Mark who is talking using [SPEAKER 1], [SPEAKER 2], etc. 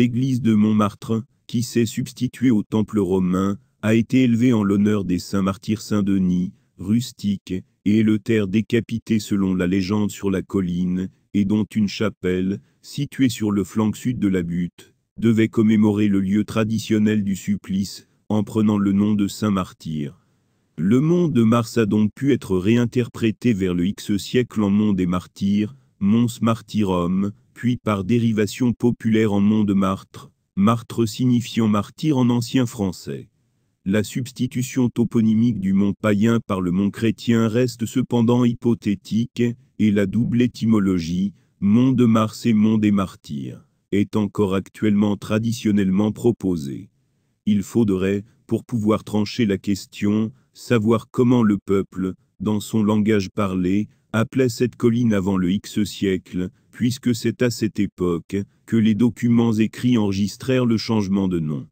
[SPEAKER 1] l'église de Montmartre, qui s'est substituée au temple romain, a été élevée en l'honneur des saints martyrs Saint-Denis, rustique, et le terre décapité selon la légende sur la colline, et dont une chapelle, située sur le flanc sud de la butte, devait commémorer le lieu traditionnel du supplice, en prenant le nom de Saint Martyr. Le mont de Mars a donc pu être réinterprété vers le X siècle en mont des martyrs, Mons-Martyrum, puis par dérivation populaire en Mont-de-Martre, Martre signifiant martyr en ancien français. La substitution toponymique du mont païen par le mont chrétien reste cependant hypothétique, et la double étymologie, mont de Mars et mont des martyrs, est encore actuellement traditionnellement proposée. Il faudrait, pour pouvoir trancher la question, savoir comment le peuple, dans son langage parlé, appelait cette colline avant le X siècle, puisque c'est à cette époque que les documents écrits enregistrèrent le changement de nom.